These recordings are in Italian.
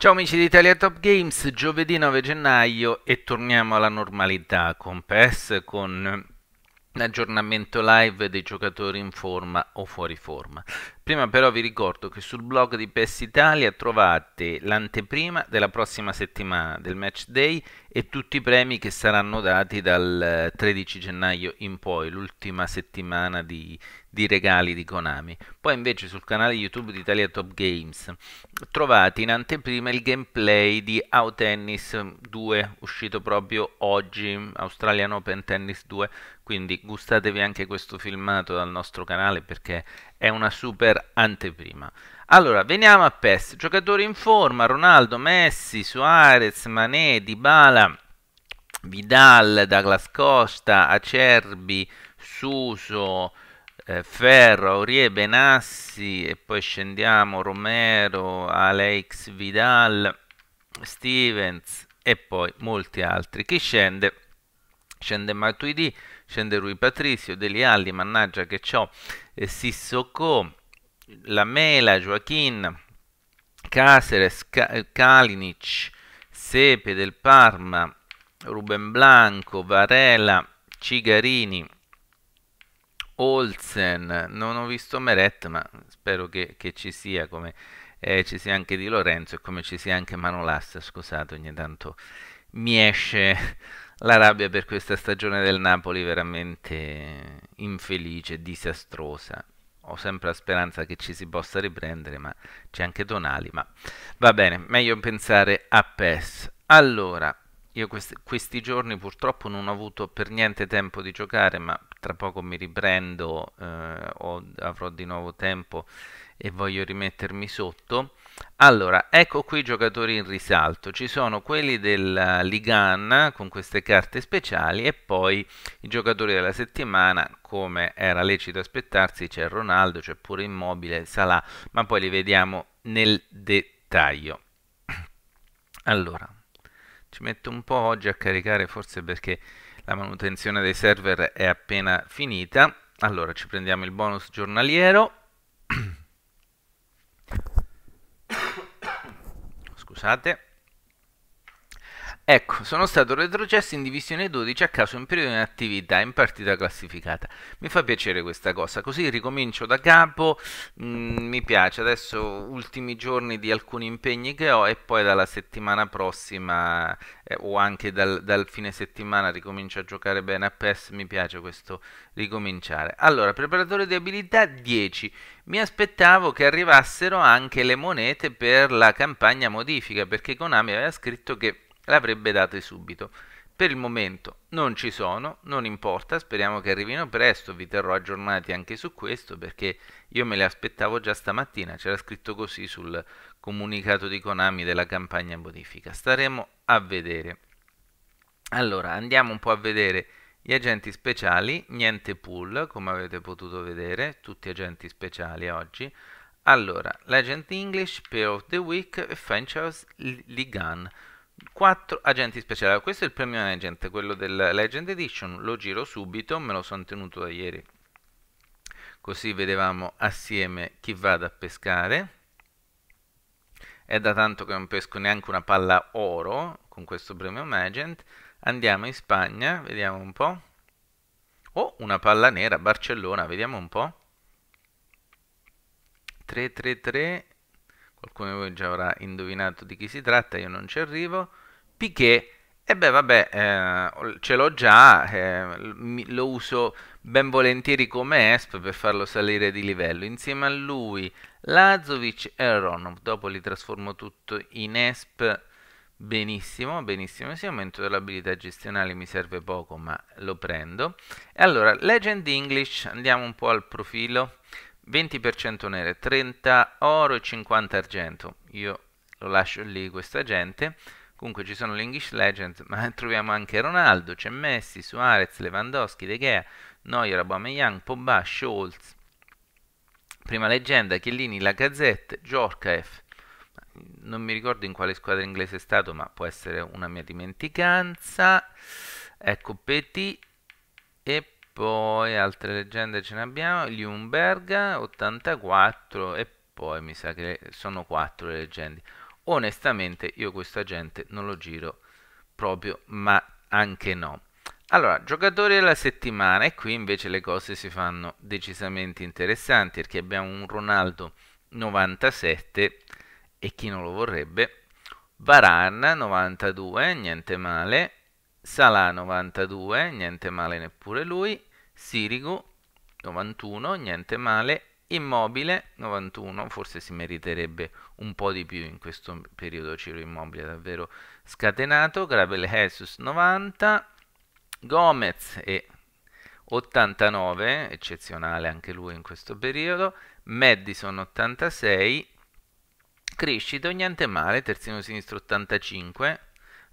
Ciao amici di Italia Top Games, giovedì 9 gennaio e torniamo alla normalità con PES, con aggiornamento live dei giocatori in forma o fuori forma. Prima però vi ricordo che sul blog di PES Italia trovate l'anteprima della prossima settimana del match day e tutti i premi che saranno dati dal 13 eh, gennaio in poi, l'ultima settimana di, di regali di Konami. Poi invece sul canale YouTube di Italia Top Games trovate in anteprima il gameplay di Out Tennis 2 uscito proprio oggi, Australian Open Tennis 2 quindi gustatevi anche questo filmato dal nostro canale perché è una super anteprima. Allora, veniamo a PES. Giocatori in forma, Ronaldo, Messi, Suarez, Mané, Dybala, Vidal, Douglas Costa, Acerbi, Suso, eh, Ferro, Aurie, Benassi e poi scendiamo Romero, Alex Vidal, Stevens e poi molti altri. Chi scende? Scende Matuidi, scende Rui Patrizio, Deli Alli, mannaggia che ciò, eh, Sissoko, Lamela, Joaquin, Caceres, Ka eh, Kalinic, Sepe del Parma, Ruben Blanco, Varela, Cigarini, Olsen, non ho visto Meret ma spero che, che ci sia come eh, ci sia anche Di Lorenzo e come ci sia anche Manolassa, scusate ogni tanto mi esce la rabbia per questa stagione del Napoli veramente infelice, disastrosa. Ho sempre la speranza che ci si possa riprendere, ma c'è anche Tonali. ma va bene, meglio pensare a PES. Allora, io questi, questi giorni purtroppo non ho avuto per niente tempo di giocare, ma tra poco mi riprendo, eh, ho, avrò di nuovo tempo e voglio rimettermi sotto. Allora, ecco qui i giocatori in risalto, ci sono quelli della eh, Ligan con queste carte speciali e poi i giocatori della settimana, come era lecito aspettarsi, c'è Ronaldo, c'è pure Immobile, Salah, ma poi li vediamo nel dettaglio. Allora, ci metto un po' oggi a caricare forse perché la manutenzione dei server è appena finita. Allora, ci prendiamo il bonus giornaliero pulsate Ecco, sono stato retrocesso in Divisione 12 a caso in periodo di inattività in partita classificata. Mi fa piacere questa cosa, così ricomincio da capo, mm, mi piace. Adesso ultimi giorni di alcuni impegni che ho e poi dalla settimana prossima eh, o anche dal, dal, fine settimana ricomincio a giocare bene a PES, mi piace questo ricominciare. Allora, preparatore di abilità 10. Mi aspettavo che arrivassero anche le monete per la campagna modifica perché Konami aveva scritto che l'avrebbe date subito. Per il momento non ci sono, non importa, speriamo che arrivino presto, vi terrò aggiornati anche su questo perché io me le aspettavo già stamattina, c'era scritto così sul comunicato di Konami della campagna modifica. Staremo a vedere. Allora, andiamo un po' a vedere gli agenti speciali, niente pool, come avete potuto vedere, tutti agenti speciali oggi. Allora, l'agent English, Pair of the Week e Franchise Ligan. 4 agenti speciali. Questo è il premium agent, quello della Legend Edition. Lo giro subito, me lo sono tenuto da ieri. Così vedevamo assieme chi vado a pescare. È da tanto che non pesco neanche una palla oro con questo premium agent. Andiamo in Spagna, vediamo un po'. Oh, una palla nera, Barcellona, vediamo un po'. 333 qualcuno di voi già avrà indovinato di chi si tratta, io non ci arrivo, Piquet, e beh vabbè, eh, ce l'ho già, eh, lo uso ben volentieri come ESP per farlo salire di livello, insieme a lui Lazovic e Ronov, dopo li trasformo tutto in ESP, benissimo, benissimo, sì, aumento dell'abilità gestionale mi serve poco ma lo prendo, e allora Legend English, andiamo un po' al profilo, 20% nere, 30 oro e 50 argento. Io lo lascio lì questa gente. Comunque ci sono le English Legend, ma troviamo anche Ronaldo, c'è Messi, Suarez, Lewandowski, De Gea, Neuer, Aubameyang, Pogba, Scholz. Prima leggenda, Chiellini, Lacazette, Jorkaeff. Non mi ricordo in quale squadra inglese è stato, ma può essere una mia dimenticanza. Ecco Petit e poi altre leggende ce ne abbiamo, gli Umberga 84 e poi mi sa che sono quattro le leggende. Onestamente io questa gente non lo giro proprio, ma anche no. Allora, giocatori della settimana e qui invece le cose si fanno decisamente interessanti perché abbiamo un Ronaldo 97 e chi non lo vorrebbe, Varane 92, niente male, Salah 92, niente male neppure lui, Sirigu 91, niente male, Immobile 91, forse si meriterebbe un po' di più in questo periodo Ciro Immobile, davvero scatenato, Gravel Jesus 90, Gomez e 89, eccezionale anche lui in questo periodo, Madison 86, Crescito niente male, terzino sinistro 85,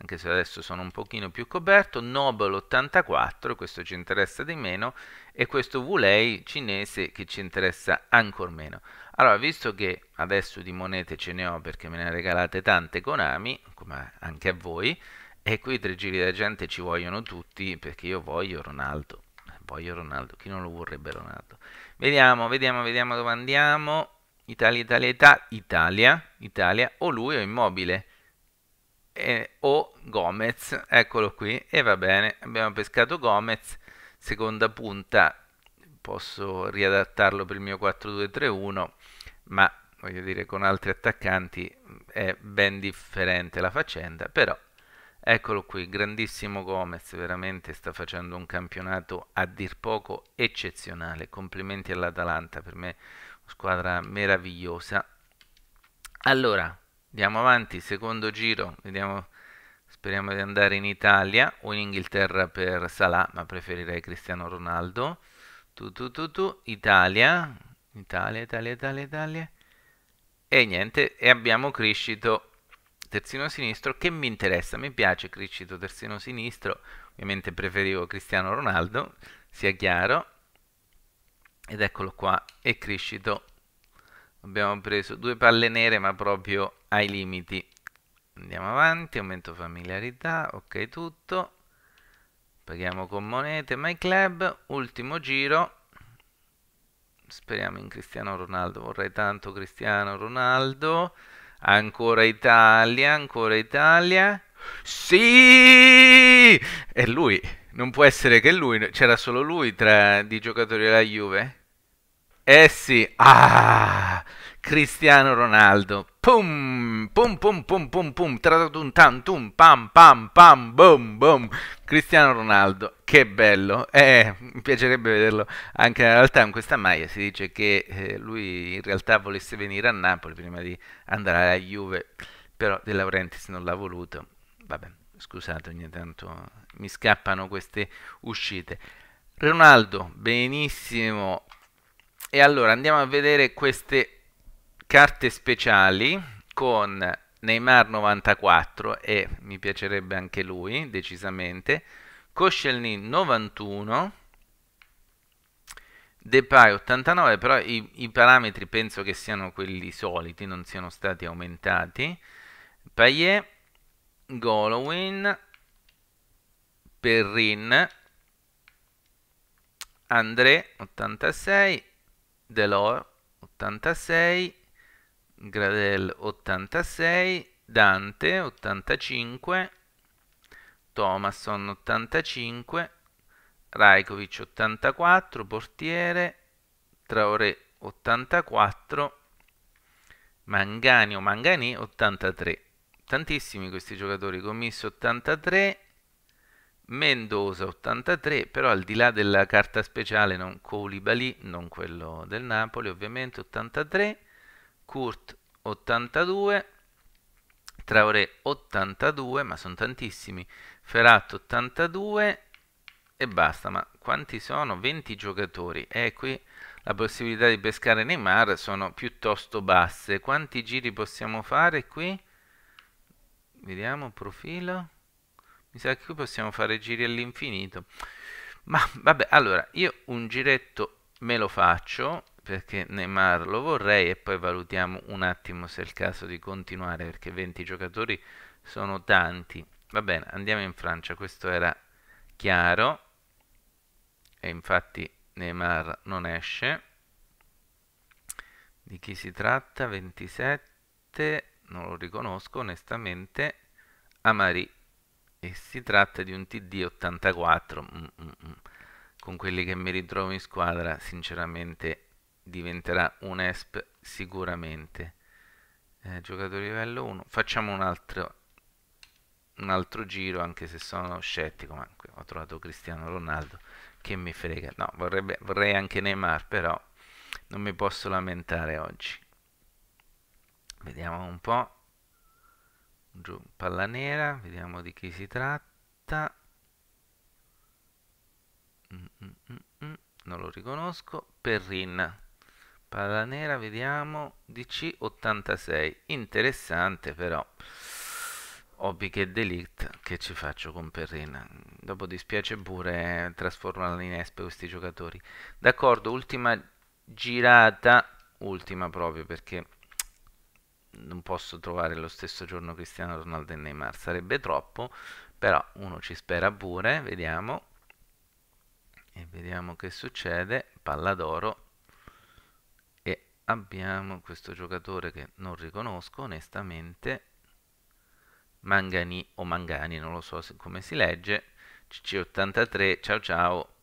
anche se adesso sono un pochino più coperto, Nobel 84, questo ci interessa di meno, e questo Wulei cinese che ci interessa ancora meno. Allora, visto che adesso di monete ce ne ho perché me ne ha regalate tante Konami, come anche a voi, e qui tre giri da gente ci vogliono tutti perché io voglio Ronaldo. Voglio Ronaldo, chi non lo vorrebbe Ronaldo? Vediamo, vediamo, vediamo dove andiamo. Italia, Italia, Italia, Italia, Italia, o lui o immobile eh, o Gomez, eccolo qui, e va bene, abbiamo pescato Gomez, seconda punta, posso riadattarlo per il mio 4-2-3-1, ma voglio dire con altri attaccanti è ben differente la faccenda, però eccolo qui, grandissimo Gomez, veramente sta facendo un campionato a dir poco eccezionale, complimenti all'Atalanta, per me squadra meravigliosa. Allora, Andiamo avanti, secondo giro, vediamo, speriamo di andare in Italia o in Inghilterra per Salah, ma preferirei Cristiano Ronaldo. Tu, tu, tu, tu, Italia, Italia, Italia, Italia, Italia. E niente, e abbiamo Criscito, terzino sinistro, che mi interessa, mi piace Criscito, terzino sinistro, ovviamente preferivo Cristiano Ronaldo, sia chiaro. Ed eccolo qua, è Criscito. Abbiamo preso due palle nere, ma proprio ai limiti. Andiamo avanti, aumento familiarità, ok tutto. Paghiamo con monete, my club, ultimo giro. Speriamo in Cristiano Ronaldo, vorrei tanto Cristiano Ronaldo. Ancora Italia, ancora Italia. Sì! È lui, non può essere che lui, c'era solo lui tra i giocatori della Juve. Eh sì, ah! Cristiano Ronaldo. Pum, pum, pum, pum, pum, pum, tradun tam, pam, pam, pam, boom, boom. Cristiano Ronaldo, che bello. Eh, mi piacerebbe vederlo anche in realtà in questa maglia. Si dice che eh, lui in realtà volesse venire a Napoli prima di andare alla Juve, però De Laurentiis non l'ha voluto. Vabbè, scusate, ogni tanto mi scappano queste uscite. Ronaldo, benissimo. E allora andiamo a vedere queste carte speciali con Neymar 94 e mi piacerebbe anche lui decisamente, Koscielny 91, Depay 89, però i, i, parametri penso che siano quelli soliti, non siano stati aumentati, Payet, Golowin, Perrin, André 86, Delors 86, Gradel 86, Dante 85, Thomason 85, Rajkovic 84, Portiere, Traoré 84, Mangani o Mangani 83. Tantissimi questi giocatori, Commisso 83, Mendoza 83, però al di là della carta speciale non Colibali, non quello del Napoli ovviamente 83, Kurt 82, Traoré 82, ma sono tantissimi, Ferrat 82 e basta, ma quanti sono? 20 giocatori e eh, qui la possibilità di pescare Neymar sono piuttosto basse. Quanti giri possiamo fare qui? Vediamo profilo. Mi sa che qui possiamo fare giri all'infinito. Ma vabbè, allora io un giretto me lo faccio perché Neymar lo vorrei e poi valutiamo un attimo se è il caso di continuare perché 20 giocatori sono tanti. Va bene, andiamo in Francia, questo era chiaro e infatti Neymar non esce. Di chi si tratta? 27, non lo riconosco onestamente, Amari. E si tratta di un TD 84. Mm, mm -mm. Con quelli che mi ritrovo in squadra, sinceramente diventerà un ESP sicuramente. Eh, giocatore livello 1. Facciamo un altro, un altro giro, anche se sono scettico, ma ho trovato Cristiano Ronaldo, che mi frega. No, vorrebbe, vorrei anche Neymar, però non mi posso lamentare oggi. Vediamo un po'. Giù, palla nera, vediamo di chi si tratta. Mm -mm -mm, mm. non lo riconosco. Perrin palla nera vediamo DC 86 interessante però hobby che delete che ci faccio con perrina dopo dispiace pure eh, trasformarla in espe questi giocatori d'accordo ultima girata ultima proprio perché non posso trovare lo stesso giorno Cristiano Ronaldo e Neymar sarebbe troppo però uno ci spera pure vediamo e vediamo che succede palla d'oro abbiamo questo giocatore che non riconosco onestamente Mangani o Mangani non lo so come si legge CC83 ciao ciao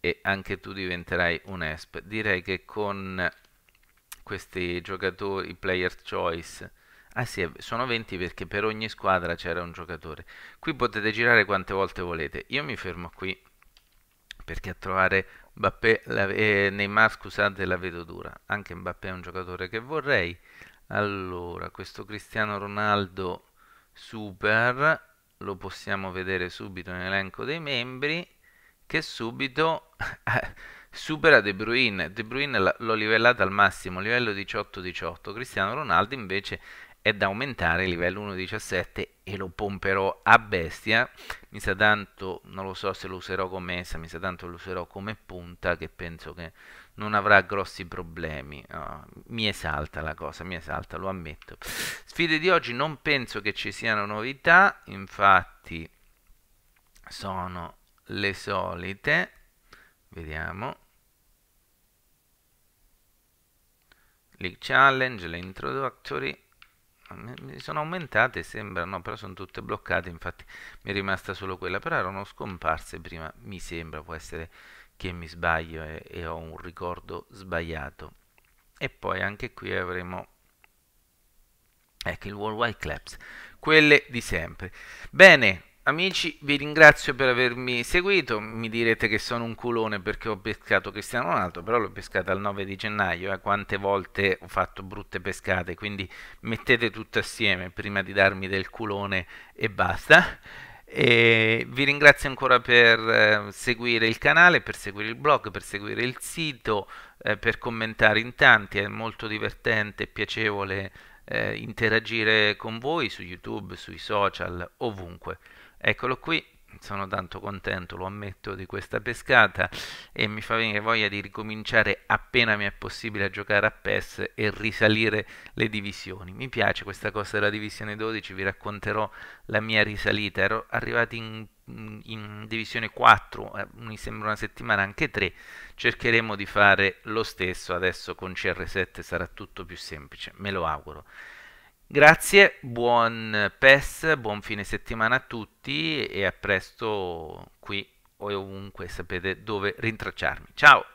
e anche tu diventerai un ESP direi che con questi giocatori player choice ah sì sono 20 perché per ogni squadra c'era un giocatore qui potete girare quante volte volete io mi fermo qui perché a trovare Mbappé, la, eh, Neymar scusate la vedo dura, anche Mbappé è un giocatore che vorrei. Allora, questo Cristiano Ronaldo super, lo possiamo vedere subito nell'elenco dei membri, che subito supera De Bruyne, De Bruyne l'ho livellato al massimo, livello 18-18, Cristiano Ronaldo invece è da aumentare livello 1.17 e lo pomperò a bestia mi sa tanto non lo so se lo userò come essa mi sa tanto lo userò come punta che penso che non avrà grossi problemi oh, mi esalta la cosa mi esalta lo ammetto sfide di oggi non penso che ci siano novità infatti sono le solite vediamo League Challenge, le introductory mi sono aumentate sembrano però sono tutte bloccate infatti mi è rimasta solo quella però erano scomparse prima mi sembra può essere che mi sbaglio e, e ho un ricordo sbagliato e poi anche qui avremo ecco il worldwide claps quelle di sempre bene Amici, vi ringrazio per avermi seguito, mi direte che sono un culone perché ho pescato Cristiano Ronaldo, però l'ho pescato il 9 di gennaio, eh, quante volte ho fatto brutte pescate, quindi mettete tutto assieme prima di darmi del culone e basta. E vi ringrazio ancora per eh, seguire il canale, per seguire il blog, per seguire il sito, eh, per commentare in tanti, è molto divertente e piacevole eh, interagire con voi su YouTube, sui social, ovunque. Eccolo qui, sono tanto contento, lo ammetto, di questa pescata e mi fa venire voglia di ricominciare appena mi è possibile a giocare a PES e risalire le divisioni. Mi piace questa cosa della divisione 12, vi racconterò la mia risalita. Ero arrivato in, in divisione 4, eh, mi sembra una settimana, anche 3. Cercheremo di fare lo stesso adesso con CR7 sarà tutto più semplice, me lo auguro. Grazie, buon PES, buon fine settimana a tutti e a presto qui o ovunque sapete dove rintracciarmi. Ciao!